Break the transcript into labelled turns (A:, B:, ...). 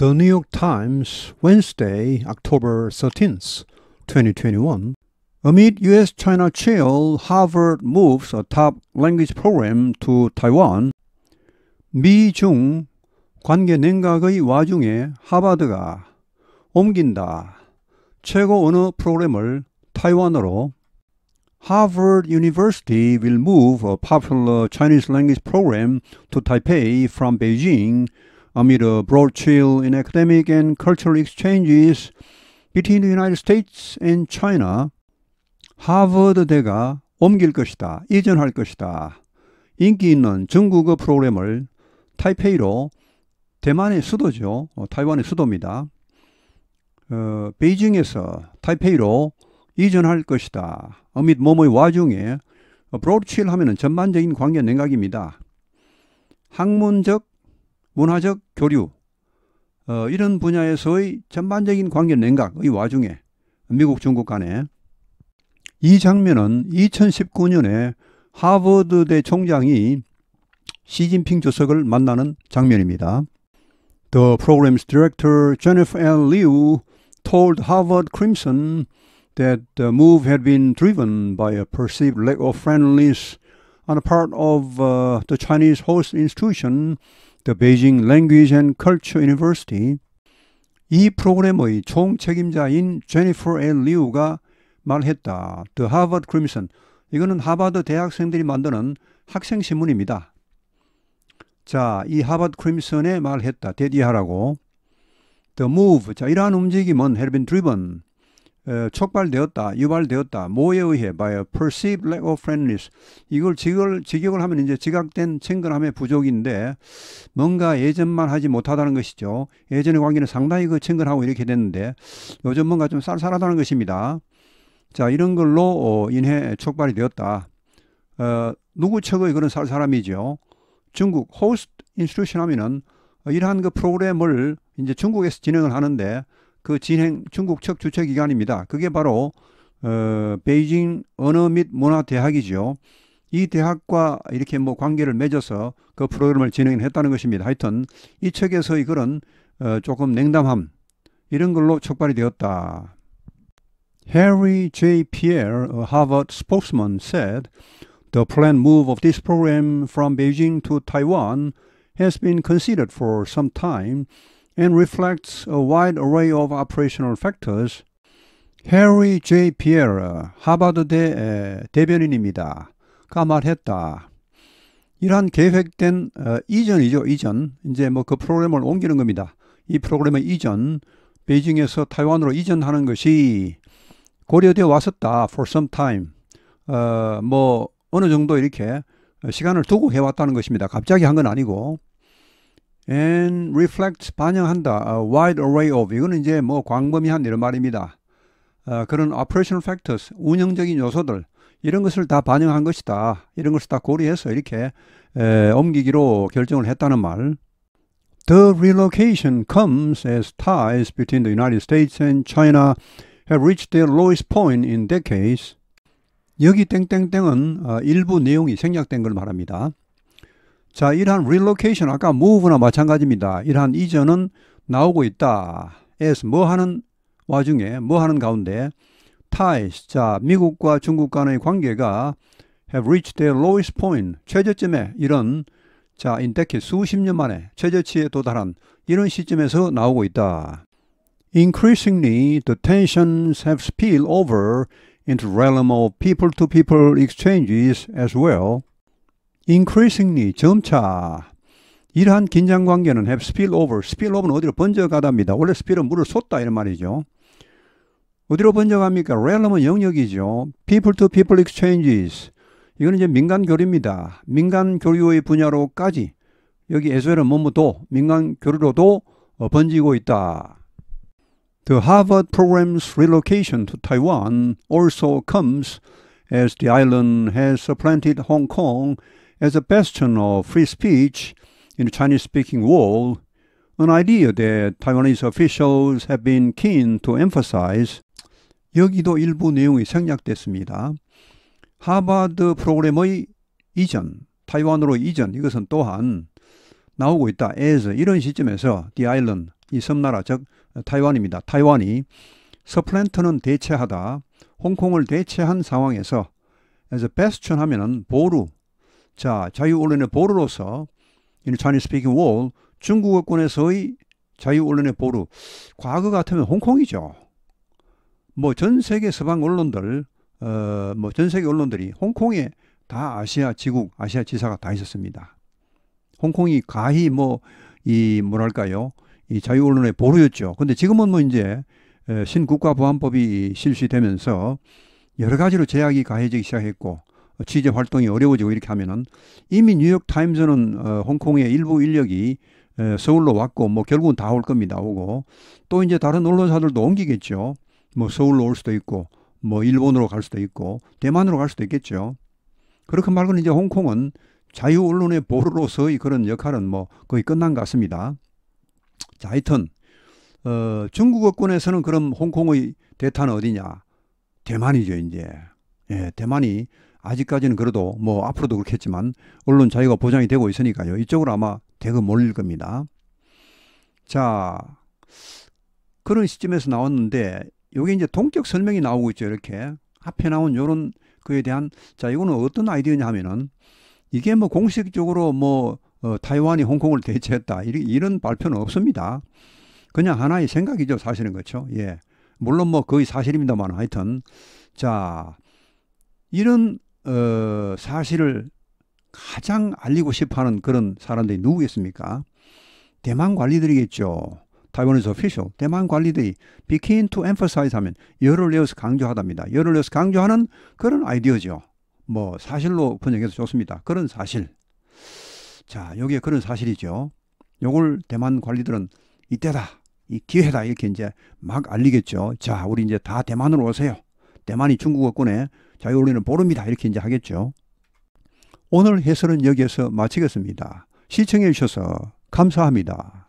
A: The New York Times, Wednesday, October 13th, 2021. Amid U.S. China chill, Harvard moves a top language program to Taiwan. 미중 관계 냉각의 와중에 하버드가 옮긴다. 최고 언어 프로그램을 타이완으로 Harvard University will move a popular Chinese language program to Taipei from Beijing amid a broad chill in academic and cultural exchanges between the United States and China, 하버드대가 옮길 것이다, 이전할 것이다. 인기 있는 중국어 프로그램을 타이페이로 대만의 수도죠. 어, 타이완의 수도입니다. 어, 베이징에서 타이페이로 이전할 것이다. 어밋 몸의 와중에 브로드칠 어, 하면은 전반적인 관계 냉각입니다. 학문적 문화적 교류 어, 이런 분야에서의 전반적인 관계 냉각의 와중에 미국 중국 간에 이 장면은 2019년에 하버드대 총장이 시진핑 주석을 만나는 장면입니다. The program's director Jennifer L. Liu told Harvard Crimson that the move had been driven by a perceived lack of friendliness on the part of uh, the Chinese host institution The Beijing Language and Culture University 이 프로그램의 총 책임자인 Jennifer L. l i u 가 말했다. The Harvard Crimson 이거는 하버드 대학생들이 만드는 학생 신문입니다. 자, 이 하버드 크림슨의 말했다. 대디하라고. The move. 자, 이러한 움직임은 had been driven. 촉발되었다, 유발되었다, 뭐에 의해 by perceived lack of friendliness 이걸 직을, 직역을 하면 이제 지각된 친근함의 부족인데 뭔가 예전만 하지 못하다는 것이죠. 예전의 관계는 상당히 그 친근하고 이렇게 됐는데 요즘 뭔가 좀 쌀쌀하다는 것입니다. 자 이런 걸로 어, 인해 촉발이 되었다. 어, 누구 측의 그런 쌀사람이죠. 중국 호스트 인스튜션 하면은 이러한 그 프로그램을 이제 중국에서 진행을 하는데 그 진행 중국 측 주최 기관입니다. 그게 바로 어, 베이징 언어 및 문화 대학이지요. 이 대학과 이렇게 뭐 관계를 맺어서 그 프로그램을 진행했다는 것입니다. 하여튼 이 책에서의 그런 어, 조금 냉담함 이런 걸로 촉발이 되었다. Harry J. Pierre, a Harvard spokesman, said the planned move of this program from Beijing to Taiwan has been considered for some time. and reflects a wide array of operational factors. 해리 J. 피에르, 하버드대 대변인입니다. 까말했다. 이러한 계획된 어, 이전이죠. 이전. 이제 뭐 그 프로그램을 옮기는 겁니다. 이 프로그램의 이전, 베이징에서 타이완으로 이전하는 것이 고려되어 왔었다. For some time. 어, 뭐 어느 정도 이렇게 시간을 두고 해왔다는 것입니다. 갑자기 한 건 아니고 and reflects 반영한다. A wide array of 이거는 이제 뭐 광범위한 이런 말입니다. 어, 그런 operational factors 운영적인 요소들 이런 것을 다 반영한 것이다. 이런 것을 다 고려해서 이렇게 에, 옮기기로 결정을 했다는 말. The relocation comes as ties between the United States and China have reached their lowest point in decades. 여기 땡땡땡은 일부 내용이 생략된 걸 말합니다. 자, 이러한 relocation, 아까 move나 마찬가지입니다. 이러한 이전은 나오고 있다. 에서 뭐 하는 와중에, 뭐 하는 가운데, ties, 자, 미국과 중국 간의 관계가 have reached their lowest point, 최저점에 이런, 자, in decade, 수십 년 만에 최저치에 도달한 이런 시점에서 나오고 있다. Increasingly, the tensions have spilled over into realm of people-to-people -people exchanges as well. increasingly 점차 이러한 긴장 관계는 have spill over. spill over는 어디로 번져가답니다. 원래 spill은 물을 쏟다 이런 말이죠. 어디로 번져갑니까? realm은 영역이죠. people to people exchanges. 이거는 이제 민간 교류입니다. 민간 교류의 분야로까지 여기 에소엘은 뭐뭐도 민간 교류로도 번지고 있다. The Harvard program's relocation to Taiwan also comes as the island has supplanted Hong Kong as a bastion of free speech in the Chinese speaking world, an idea that Taiwanese officials have been keen to emphasize. 여기도 일부 내용이 생략됐습니다. 하버드 프로그램의 이전, 타이완으로 이전 이것은 또한 나오고 있다. as 이런 시점에서 the island 이 섬나라 즉 타이완입니다. 타이완이 서플랜트는 대체하다. 홍콩을 대체한 상황에서 as a bastion 하면은 보루 자, 자유 언론의 보루로서 이 Chinese speaking wall 중국어권에서의 자유 언론의 보루. 과거 같으면 홍콩이죠. 뭐 전 세계 서방 언론들 어, 뭐 전 세계 언론들이 홍콩에 다 아시아 지국, 아시아 지사가 다 있었습니다. 홍콩이 가히 뭐 이 뭐랄까요? 이 자유 언론의 보루였죠. 근데 지금은 뭐 이제 신국가보안법이 실시되면서 여러 가지로 제약이 가해지기 시작했고 취재 활동이 어려워지고 이렇게 하면은 이미 뉴욕 타임즈는 어, 홍콩의 일부 인력이 에, 서울로 왔고 뭐 결국은 다 올 겁니다 오고 또 이제 다른 언론사들도 옮기겠죠 뭐 서울로 올 수도 있고 뭐 일본으로 갈 수도 있고 대만으로 갈 수도 있겠죠 그렇게 말고는 이제 홍콩은 자유 언론의 보루로서의 그런 역할은 뭐 거의 끝난 것 같습니다. 자, 하여튼 어, 중국어권에서는 그럼 홍콩의 대타는 어디냐? 대만이죠, 이제. 예, 대만이 아직까지는 그래도 뭐 앞으로도 그렇겠지만 언론 자유가 보장이 되고 있으니까요. 이쪽으로 아마 대거 몰릴 겁니다. 자, 그런 시점에서 나왔는데 요게 이제 동격 설명이 나오고 있죠. 이렇게 앞에 나온 요런 그에 대한 자, 이거는 어떤 아이디어냐 하면은 이게 뭐 공식적으로 뭐 어, 타이완이 홍콩을 대체했다 이런, 이런 발표는 없습니다. 그냥 하나의 생각이죠. 사실은 그렇죠. 예. 물론 뭐 거의 사실입니다만 하여튼 자 이런 어, 사실을 가장 알리고 싶어하는 그런 사람들이 누구겠습니까? 대만 관리들이겠죠. 타이완에 official 대만 관리들이 begin to emphasize 하면 열을 내어서 강조하답니다. 열을 내어서 강조하는 그런 아이디어죠. 뭐 사실로 번역해서 좋습니다. 그런 사실. 자, 여기 그런 사실이죠. 요걸 대만 관리들은 이때다. 이 기회다. 이렇게 이제 막 알리겠죠. 자, 우리 이제 다 대만으로 오세요. 대만이 중국어권에 자유원리는 보름이다 이렇게 이제 하겠죠. 오늘 해설은 여기에서 마치겠습니다. 시청해 주셔서 감사합니다.